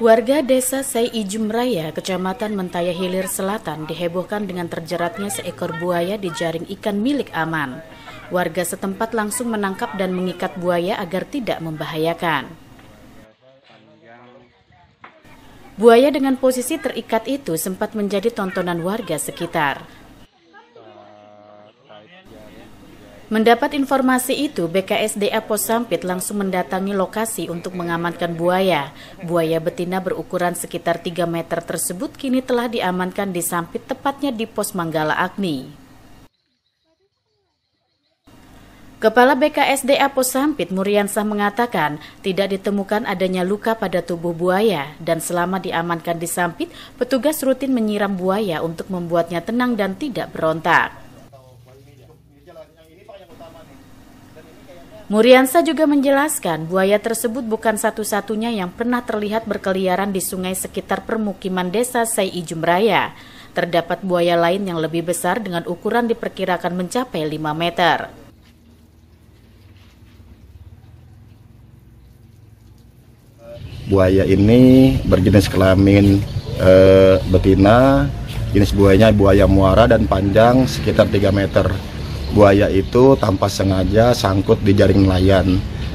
Warga desa Sai Ijum Raya, Kecamatan Mentaya Hilir Selatan dihebohkan dengan terjeratnya seekor buaya di jaring ikan milik Aman. Warga setempat langsung menangkap dan mengikat buaya agar tidak membahayakan. Buaya dengan posisi terikat itu sempat menjadi tontonan warga sekitar. Mendapat informasi itu, BKSDA Pos Sampit langsung mendatangi lokasi untuk mengamankan buaya. Buaya betina berukuran sekitar 3 meter tersebut kini telah diamankan di Sampit, tepatnya di Pos Manggala Agni. Kepala BKSDA Pos Sampit Muriansah mengatakan tidak ditemukan adanya luka pada tubuh buaya dan selama diamankan di Sampit, petugas rutin menyiram buaya untuk membuatnya tenang dan tidak berontak. Muriansa juga menjelaskan buaya tersebut bukan satu-satunya yang pernah terlihat berkeliaran di sungai sekitar permukiman desa Sei Raya. Terdapat buaya lain yang lebih besar dengan ukuran diperkirakan mencapai 5 meter. Buaya ini berjenis kelamin e, betina, jenis buayanya buaya muara dan panjang sekitar 3 meter buaya itu tanpa sengaja sangkut di jaring nelayan.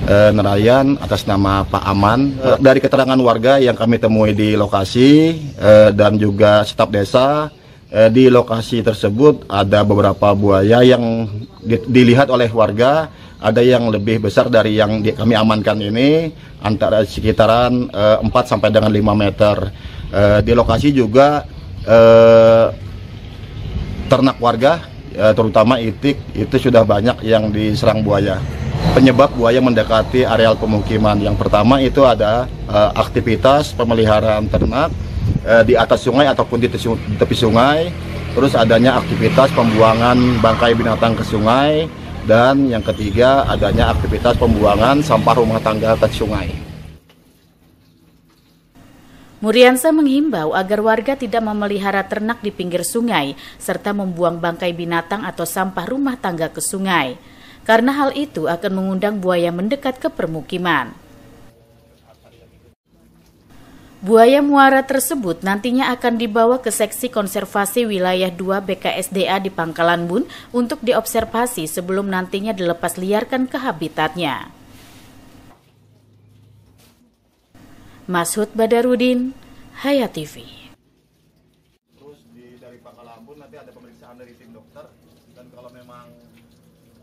E, nelayan atas nama Pak Aman e, dari keterangan warga yang kami temui di lokasi e, dan juga staf desa e, di lokasi tersebut ada beberapa buaya yang di, dilihat oleh warga ada yang lebih besar dari yang di, kami amankan ini antara sekitaran e, 4 sampai dengan 5 meter e, di lokasi juga e, ternak warga Eh, terutama itik itu sudah banyak yang diserang buaya. Penyebab buaya mendekati areal pemukiman yang pertama itu ada uh, aktivitas pemeliharaan ternak uh, di atas sungai ataupun di tepi sungai, terus adanya aktivitas pembuangan bangkai binatang ke sungai dan yang ketiga adanya aktivitas pembuangan sampah rumah tangga ke sungai. Muriansa menghimbau agar warga tidak memelihara ternak di pinggir sungai serta membuang bangkai binatang atau sampah rumah tangga ke sungai. Karena hal itu akan mengundang buaya mendekat ke permukiman. Buaya muara tersebut nantinya akan dibawa ke seksi konservasi wilayah 2 BKSDA di Pangkalan Bun untuk diobservasi sebelum nantinya dilepas liarkan ke habitatnya. Masud Badarudin, Haya TV.